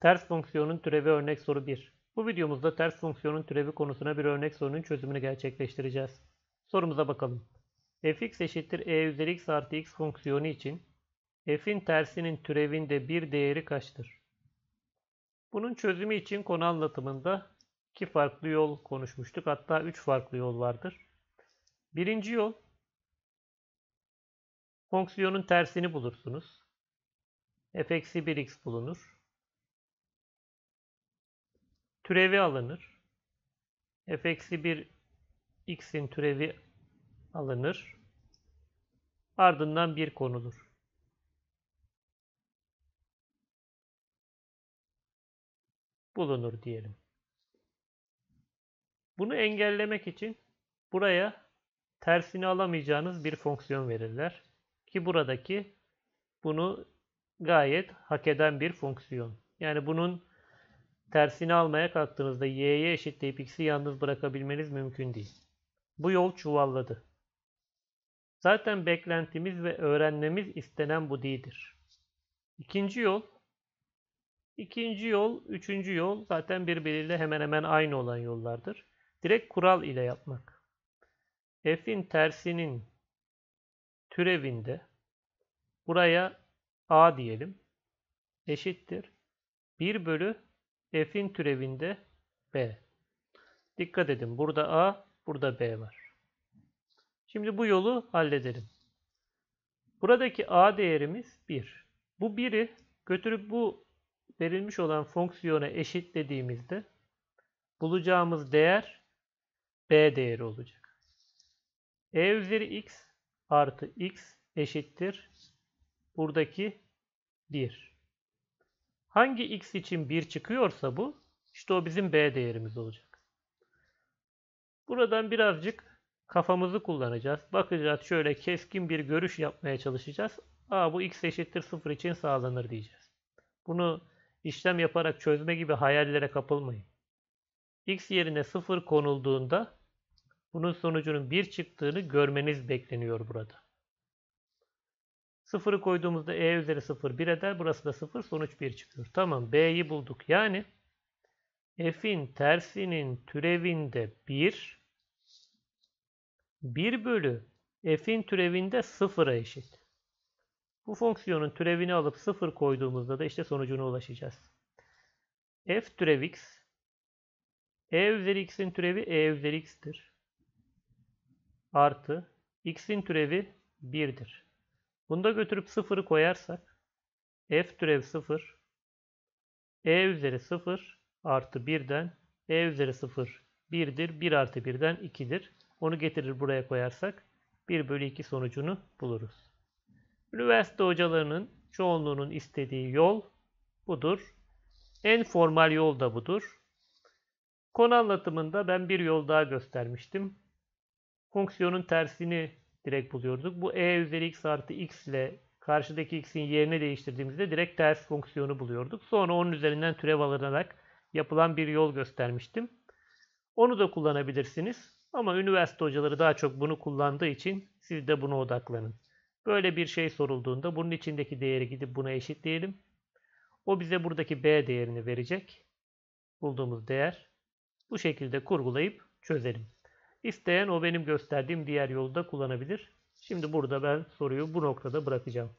Ters fonksiyonun türevi örnek soru 1. Bu videomuzda ters fonksiyonun türevi konusuna bir örnek sorunun çözümünü gerçekleştireceğiz. Sorumuza bakalım. fx eşittir e üzeri x artı x fonksiyonu için f'in tersinin türevinde bir değeri kaçtır? Bunun çözümü için konu anlatımında iki farklı yol konuşmuştuk. Hatta üç farklı yol vardır. Birinci yol fonksiyonun tersini bulursunuz. f-1x bulunur. Türevi alınır. f eksi 1 x'in türevi alınır. Ardından 1 konulur. Bulunur diyelim. Bunu engellemek için buraya tersini alamayacağınız bir fonksiyon verirler. Ki buradaki bunu gayet hak eden bir fonksiyon. Yani bunun Tersini almaya kalktığınızda y'ye eşitleyip x'i yalnız bırakabilmeniz mümkün değil. Bu yol çuvalladı. Zaten beklentimiz ve öğrenmemiz istenen bu değildir. İkinci yol, ikinci yol, üçüncü yol zaten birbiriyle hemen hemen aynı olan yollardır. Direkt kural ile yapmak. F'in tersinin türevinde buraya A diyelim eşittir. 1 bölü f'in türevinde b. Dikkat edin burada a, burada b var. Şimdi bu yolu halledelim. Buradaki a değerimiz 1. Bu 1'i götürüp bu verilmiş olan fonksiyona eşitlediğimizde bulacağımız değer b değeri olacak. e üzeri x artı x eşittir buradaki 1. Hangi x için 1 çıkıyorsa bu işte o bizim b değerimiz olacak. Buradan birazcık kafamızı kullanacağız. Bakacağız şöyle keskin bir görüş yapmaya çalışacağız. Aa bu x eşittir 0 için sağlanır diyeceğiz. Bunu işlem yaparak çözme gibi hayallere kapılmayın. x yerine 0 konulduğunda bunun sonucunun 1 çıktığını görmeniz bekleniyor burada. Sıfırı koyduğumuzda e üzeri 0 1 eder. Burası da 0. Sonuç 1 çıkıyor. Tamam. B'yi bulduk. Yani f'in tersinin türevinde 1 1 bölü f'in türevinde 0'a eşit. Bu fonksiyonun türevini alıp 0 koyduğumuzda da işte sonucuna ulaşacağız. f türev x e üzeri x'in türevi e üzeri x'tir. Artı x'in türevi 1'dir. Bunda götürüp sıfırı koyarsak f türev 0 e üzeri 0 artı 1'den e üzeri 0 1'dir. 1 artı 1'den 2'dir. Onu getirir buraya koyarsak 1 bölü 2 sonucunu buluruz. Üniversite hocalarının çoğunluğunun istediği yol budur. En formal yol da budur. Konu anlatımında ben bir yol daha göstermiştim. Fonksiyonun tersini direkt buluyorduk. Bu e üzeri x artı x ile karşıdaki x'in yerini değiştirdiğimizde direkt ters fonksiyonu buluyorduk. Sonra onun üzerinden türev alınarak yapılan bir yol göstermiştim. Onu da kullanabilirsiniz. Ama üniversite hocaları daha çok bunu kullandığı için siz de buna odaklanın. Böyle bir şey sorulduğunda bunun içindeki değeri gidip buna eşitleyelim. O bize buradaki b değerini verecek. Bulduğumuz değer. Bu şekilde kurgulayıp çözelim. İsteyen o benim gösterdiğim diğer yolda kullanabilir. Şimdi burada ben soruyu bu noktada bırakacağım.